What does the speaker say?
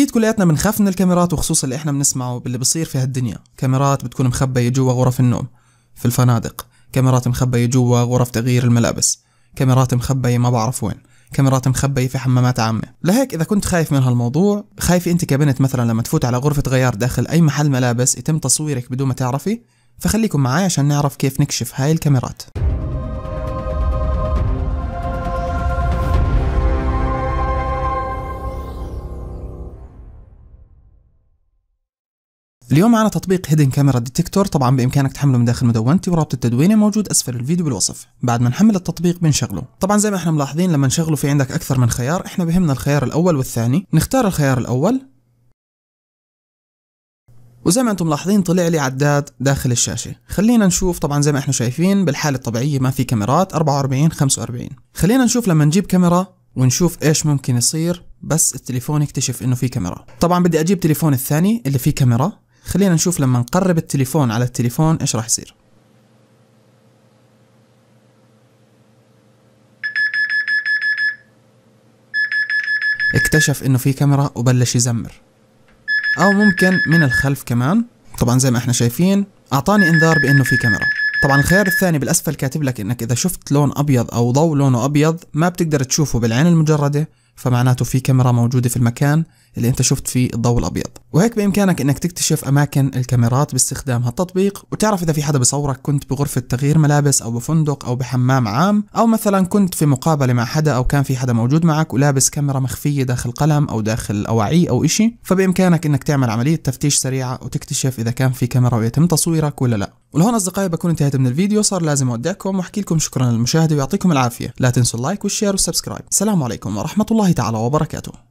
اكيد كلياتنا بنخاف من الكاميرات وخصوصا اللي احنا بنسمعه باللي بصير في هالدنيا كاميرات بتكون مخبية جوا غرف النوم في الفنادق كاميرات مخبية جوا غرف تغيير الملابس كاميرات مخبية ما بعرف وين كاميرات مخبية في حمامات عامة لهيك إذا كنت خايف من هالموضوع خايف أنت كبنت مثلا لما تفوت على غرفة غيار داخل أي محل ملابس يتم تصويرك بدون ما تعرفي فخليكم معي عشان نعرف كيف نكشف هاي الكاميرات اليوم معنا تطبيق هيدن كاميرا ديتكتور طبعا بامكانك تحمله من داخل مدونتي ورابط التدوينه موجود اسفل الفيديو بالوصف بعد ما نحمل التطبيق بنشغله طبعا زي ما احنا ملاحظين لما نشغله في عندك اكثر من خيار احنا بهمنا الخيار الاول والثاني نختار الخيار الاول وزي ما انتم ملاحظين طلع لي عداد داخل الشاشة خلينا نشوف طبعا زي ما احنا شايفين بالحالة الطبيعية ما في كاميرات 44 45 خلينا نشوف لما نجيب كاميرا ونشوف ايش ممكن يصير بس التليفون يكتشف انه في كاميرا طبعا بدي اجيب تليفون الثاني اللي فيه كاميرا خلينا نشوف لما نقرب التليفون على التليفون ايش راح يصير اكتشف انه في كاميرا وبلش يزمر او ممكن من الخلف كمان طبعا زي ما احنا شايفين اعطاني انذار بانه في كاميرا طبعا الخيار الثاني بالاسفل كاتب لك انك اذا شفت لون ابيض او ضوء لونه ابيض ما بتقدر تشوفه بالعين المجرده فمعناته في كاميرا موجودة في المكان اللي انت شفت فيه الضوء الابيض وهيك بامكانك انك تكتشف اماكن الكاميرات باستخدام هالتطبيق وتعرف اذا في حدا بصورك كنت بغرفة تغيير ملابس او بفندق او بحمام عام او مثلا كنت في مقابلة مع حدا او كان في حدا موجود معك ولابس كاميرا مخفية داخل قلم او داخل اواعي او اشي فبامكانك انك تعمل عملية تفتيش سريعة وتكتشف اذا كان في كاميرا ويتم تصويرك ولا لا ولهون أصدقائي بكون انتهيت من الفيديو صار لازم أودعكم وأحكي لكم شكرا للمشاهدة ويعطيكم العافية لا تنسوا اللايك والشير والسبسكرايب السلام عليكم ورحمة الله تعالى وبركاته